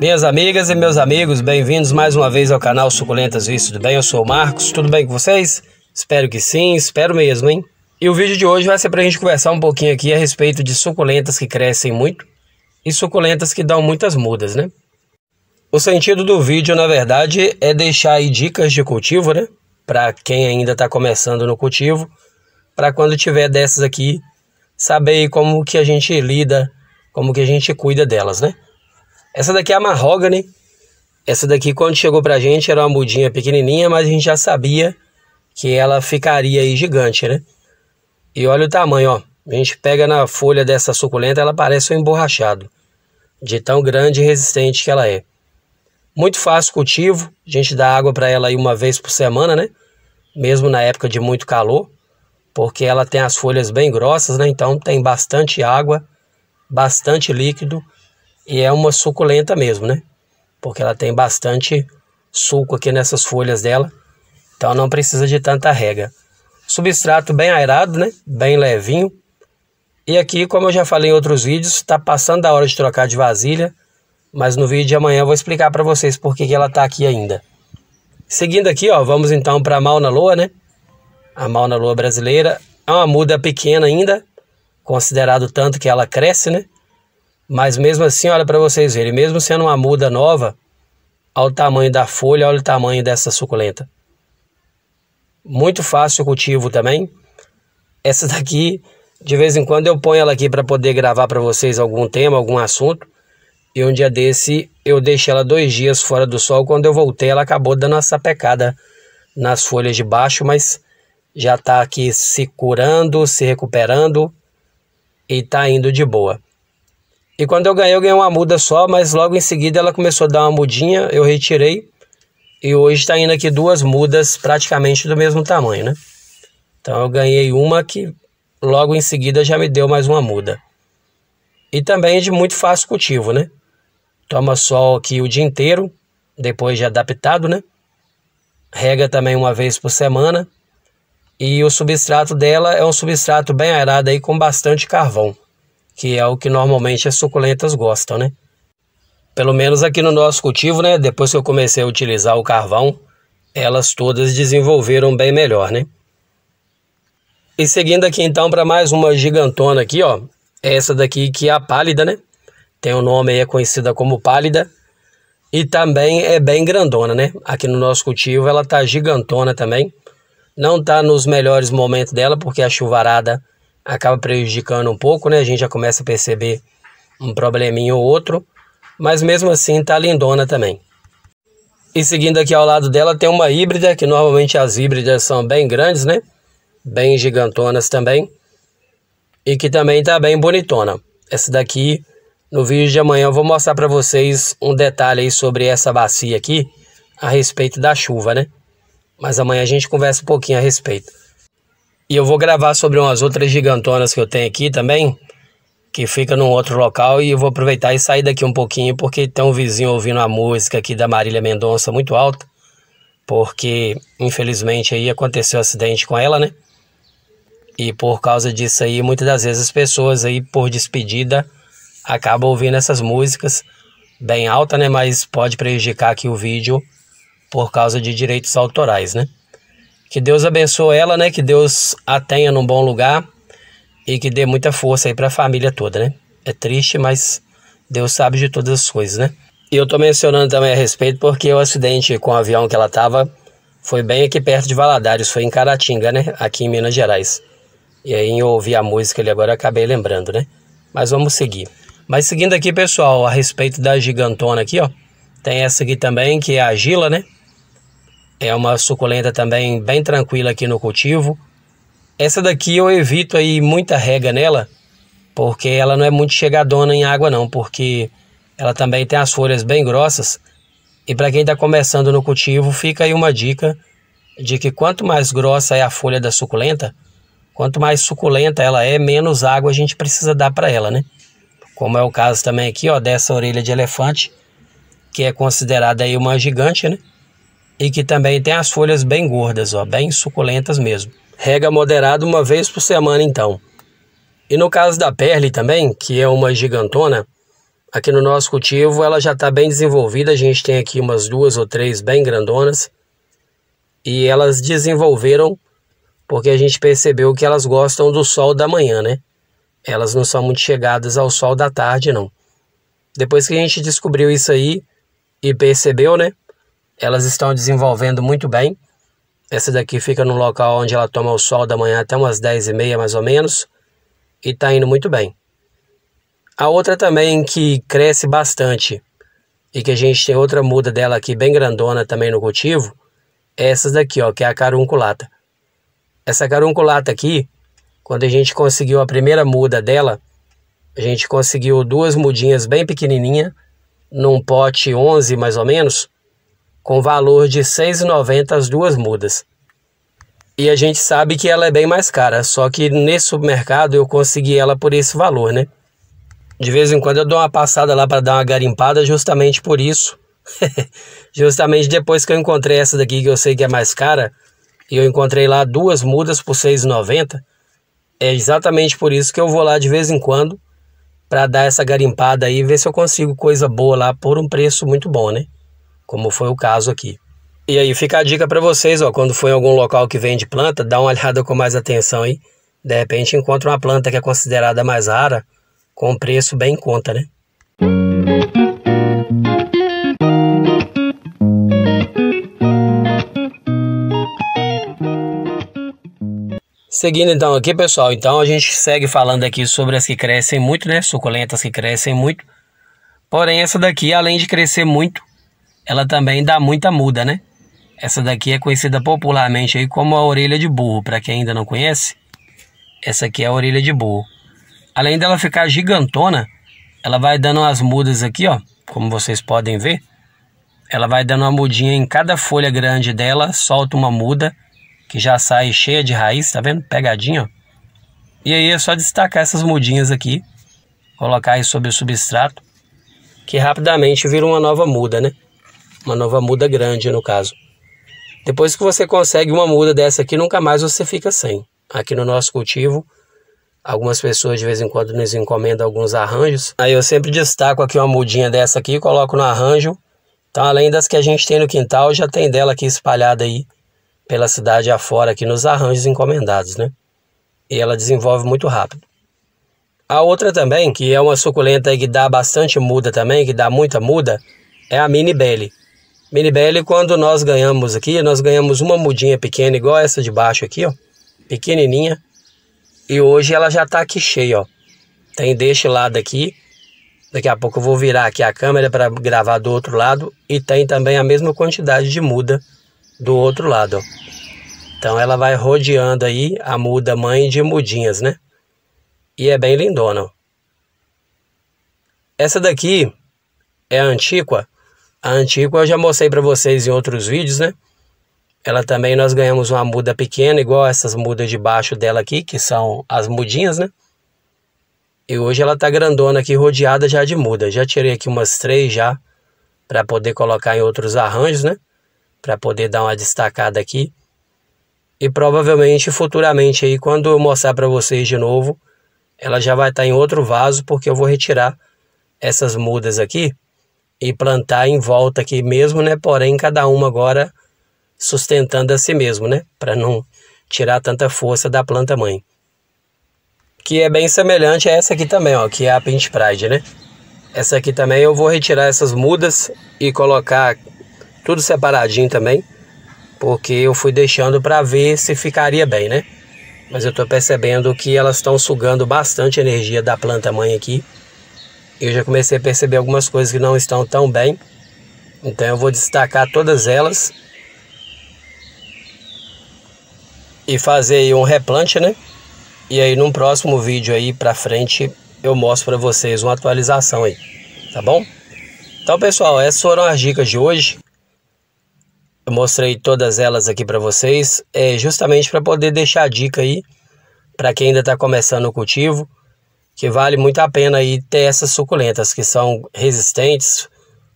Minhas amigas e meus amigos, bem-vindos mais uma vez ao canal Suculentas Vistas. Tudo bem? Eu sou o Marcos, tudo bem com vocês? Espero que sim, espero mesmo, hein? E o vídeo de hoje vai ser para a gente conversar um pouquinho aqui a respeito de suculentas que crescem muito e suculentas que dão muitas mudas, né? O sentido do vídeo, na verdade, é deixar aí dicas de cultivo, né? Para quem ainda está começando no cultivo, para quando tiver dessas aqui, saber como que a gente lida, como que a gente cuida delas, né? Essa daqui é a Mahogany. Essa daqui, quando chegou pra gente, era uma mudinha pequenininha, mas a gente já sabia que ela ficaria aí gigante, né? E olha o tamanho, ó. A gente pega na folha dessa suculenta, ela parece um emborrachado, de tão grande e resistente que ela é. Muito fácil cultivo, a gente dá água para ela aí uma vez por semana, né? Mesmo na época de muito calor, porque ela tem as folhas bem grossas, né? Então tem bastante água, bastante líquido e é uma suculenta mesmo, né? Porque ela tem bastante suco aqui nessas folhas dela. Então não precisa de tanta rega. Substrato bem aerado, né? Bem levinho. E aqui, como eu já falei em outros vídeos, está passando a hora de trocar de vasilha. Mas no vídeo de amanhã eu vou explicar para vocês por que ela está aqui ainda. Seguindo aqui, ó, vamos então para a Mauna Loa, né? A Mauna Loa brasileira é uma muda pequena ainda, considerado tanto que ela cresce, né? Mas mesmo assim, olha para vocês verem, mesmo sendo uma muda nova, olha o tamanho da folha, olha o tamanho dessa suculenta. Muito fácil o cultivo também. Essa daqui, de vez em quando eu ponho ela aqui para poder gravar para vocês algum tema, algum assunto. E um dia desse eu deixei ela dois dias fora do sol. Quando eu voltei, ela acabou dando essa pecada nas folhas de baixo, mas já está aqui se curando, se recuperando e está indo de boa. E quando eu ganhei, eu ganhei uma muda só, mas logo em seguida ela começou a dar uma mudinha, eu retirei. E hoje está indo aqui duas mudas praticamente do mesmo tamanho, né? Então eu ganhei uma que logo em seguida já me deu mais uma muda. E também é de muito fácil cultivo, né? Toma sol aqui o dia inteiro, depois de adaptado, né? Rega também uma vez por semana. E o substrato dela é um substrato bem aerado aí com bastante carvão que é o que normalmente as suculentas gostam, né? Pelo menos aqui no nosso cultivo, né? Depois que eu comecei a utilizar o carvão, elas todas desenvolveram bem melhor, né? E seguindo aqui então para mais uma gigantona aqui, ó. É essa daqui que é a pálida, né? Tem o um nome aí, é conhecida como pálida. E também é bem grandona, né? Aqui no nosso cultivo ela tá gigantona também. Não tá nos melhores momentos dela, porque a chuvarada acaba prejudicando um pouco, né? A gente já começa a perceber um probleminha ou outro, mas mesmo assim tá lindona também. E seguindo aqui ao lado dela tem uma híbrida, que normalmente as híbridas são bem grandes, né? Bem gigantonas também. E que também tá bem bonitona. Essa daqui, no vídeo de amanhã eu vou mostrar para vocês um detalhe aí sobre essa bacia aqui, a respeito da chuva, né? Mas amanhã a gente conversa um pouquinho a respeito. E eu vou gravar sobre umas outras gigantonas que eu tenho aqui também, que fica num outro local. E eu vou aproveitar e sair daqui um pouquinho, porque tem um vizinho ouvindo a música aqui da Marília Mendonça muito alta, Porque, infelizmente, aí aconteceu um acidente com ela, né? E por causa disso aí, muitas das vezes as pessoas aí, por despedida, acabam ouvindo essas músicas bem alta, né? Mas pode prejudicar aqui o vídeo por causa de direitos autorais, né? Que Deus abençoe ela, né? Que Deus a tenha num bom lugar e que dê muita força aí para a família toda, né? É triste, mas Deus sabe de todas as coisas, né? E eu tô mencionando também a respeito porque o acidente com o avião que ela tava foi bem aqui perto de Valadares, foi em Caratinga, né? Aqui em Minas Gerais. E aí eu ouvi a música ali agora, acabei lembrando, né? Mas vamos seguir. Mas seguindo aqui, pessoal, a respeito da gigantona aqui, ó. Tem essa aqui também, que é a Gila, né? É uma suculenta também bem tranquila aqui no cultivo. Essa daqui eu evito aí muita rega nela, porque ela não é muito chegadona em água não, porque ela também tem as folhas bem grossas. E para quem está começando no cultivo, fica aí uma dica de que quanto mais grossa é a folha da suculenta, quanto mais suculenta ela é, menos água a gente precisa dar para ela, né? Como é o caso também aqui, ó, dessa orelha de elefante, que é considerada aí uma gigante, né? e que também tem as folhas bem gordas, ó, bem suculentas mesmo. Rega moderado uma vez por semana então. E no caso da perle também, que é uma gigantona, aqui no nosso cultivo ela já está bem desenvolvida, a gente tem aqui umas duas ou três bem grandonas e elas desenvolveram porque a gente percebeu que elas gostam do sol da manhã, né? Elas não são muito chegadas ao sol da tarde, não. Depois que a gente descobriu isso aí e percebeu, né? Elas estão desenvolvendo muito bem. Essa daqui fica no local onde ela toma o sol da manhã até umas 10 e meia mais ou menos e está indo muito bem. A outra também que cresce bastante e que a gente tem outra muda dela aqui bem grandona também no cultivo é essas daqui, ó, que é a carunculata. Essa carunculata aqui, quando a gente conseguiu a primeira muda dela, a gente conseguiu duas mudinhas bem pequenininha num pote 11 mais ou menos com valor de R$ 6,90 as duas mudas. E a gente sabe que ela é bem mais cara, só que nesse supermercado eu consegui ela por esse valor, né? De vez em quando eu dou uma passada lá para dar uma garimpada justamente por isso. justamente depois que eu encontrei essa daqui que eu sei que é mais cara, e eu encontrei lá duas mudas por 6,90, é exatamente por isso que eu vou lá de vez em quando para dar essa garimpada aí e ver se eu consigo coisa boa lá por um preço muito bom, né? como foi o caso aqui. E aí fica a dica para vocês, ó, quando for em algum local que vende planta, dá uma olhada com mais atenção aí. De repente encontra uma planta que é considerada mais rara, com preço bem em conta, né? Seguindo então aqui, pessoal, então a gente segue falando aqui sobre as que crescem muito, né? Suculentas que crescem muito. Porém, essa daqui, além de crescer muito, ela também dá muita muda, né? Essa daqui é conhecida popularmente aí como a orelha de burro, para quem ainda não conhece. Essa aqui é a orelha de burro. Além dela ficar gigantona, ela vai dando as mudas aqui, ó, como vocês podem ver. Ela vai dando uma mudinha em cada folha grande dela, solta uma muda que já sai cheia de raiz, tá vendo? Pegadinha, ó. E aí é só destacar essas mudinhas aqui, colocar aí sobre o substrato, que rapidamente vira uma nova muda, né? Uma nova muda grande, no caso. Depois que você consegue uma muda dessa aqui, nunca mais você fica sem. Aqui no nosso cultivo, algumas pessoas de vez em quando nos encomendam alguns arranjos. Aí eu sempre destaco aqui uma mudinha dessa aqui, coloco no arranjo. Então, além das que a gente tem no quintal, já tem dela aqui espalhada aí pela cidade afora, aqui nos arranjos encomendados, né? E ela desenvolve muito rápido. A outra também, que é uma suculenta que dá bastante muda também, que dá muita muda, é a Mini Belly. Miribelli, quando nós ganhamos aqui, nós ganhamos uma mudinha pequena, igual essa de baixo aqui, ó. Pequenininha. E hoje ela já tá aqui cheia, ó. Tem deste lado aqui. Daqui a pouco eu vou virar aqui a câmera para gravar do outro lado. E tem também a mesma quantidade de muda do outro lado, ó. Então ela vai rodeando aí a muda mãe de mudinhas, né? E é bem lindona, ó. Essa daqui é a a antiga eu já mostrei para vocês em outros vídeos, né? Ela também nós ganhamos uma muda pequena, igual essas mudas de baixo dela aqui, que são as mudinhas, né? E hoje ela tá grandona aqui, rodeada já de muda. Já tirei aqui umas três já, para poder colocar em outros arranjos, né? Para poder dar uma destacada aqui. E provavelmente, futuramente aí, quando eu mostrar para vocês de novo, ela já vai estar tá em outro vaso, porque eu vou retirar essas mudas aqui e plantar em volta aqui mesmo, né? Porém, cada uma agora sustentando a si mesmo, né? Para não tirar tanta força da planta mãe. Que é bem semelhante a essa aqui também, ó, que é a Pint Pride, né? Essa aqui também eu vou retirar essas mudas e colocar tudo separadinho também, porque eu fui deixando para ver se ficaria bem, né? Mas eu estou percebendo que elas estão sugando bastante energia da planta mãe aqui eu já comecei a perceber algumas coisas que não estão tão bem. Então eu vou destacar todas elas e fazer um replante, né? E aí num próximo vídeo aí para frente eu mostro para vocês uma atualização aí, tá bom? Então pessoal, essas foram as dicas de hoje. Eu mostrei todas elas aqui para vocês, é justamente para poder deixar a dica aí para quem ainda está começando o cultivo que vale muito a pena aí ter essas suculentas que são resistentes,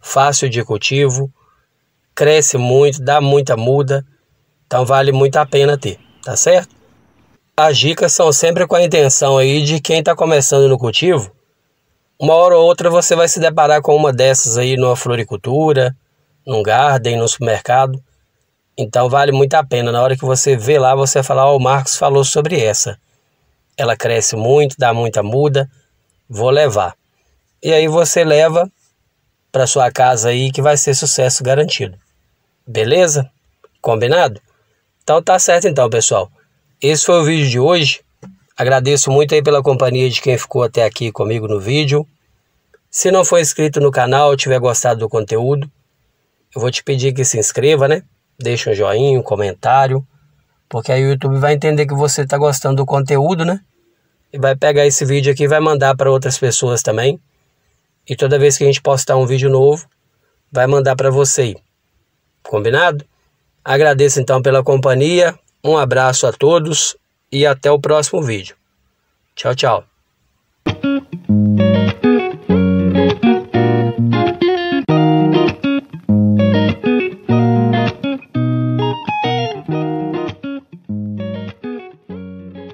fácil de cultivo, cresce muito, dá muita muda, então vale muito a pena ter, tá certo? As dicas são sempre com a intenção aí de quem está começando no cultivo, uma hora ou outra você vai se deparar com uma dessas aí numa floricultura, num garden, no supermercado. Então vale muito a pena. Na hora que você vê lá, você falar, oh, o Marcos falou sobre essa ela cresce muito, dá muita muda, vou levar. E aí você leva para sua casa aí que vai ser sucesso garantido. Beleza? Combinado? Então tá certo então, pessoal. Esse foi o vídeo de hoje. Agradeço muito aí pela companhia de quem ficou até aqui comigo no vídeo. Se não for inscrito no canal, tiver gostado do conteúdo, eu vou te pedir que se inscreva, né? Deixe um joinha, um comentário porque aí o YouTube vai entender que você está gostando do conteúdo, né? E vai pegar esse vídeo aqui e vai mandar para outras pessoas também. E toda vez que a gente postar um vídeo novo, vai mandar para você. Aí. Combinado? Agradeço então pela companhia. Um abraço a todos e até o próximo vídeo. Tchau, tchau.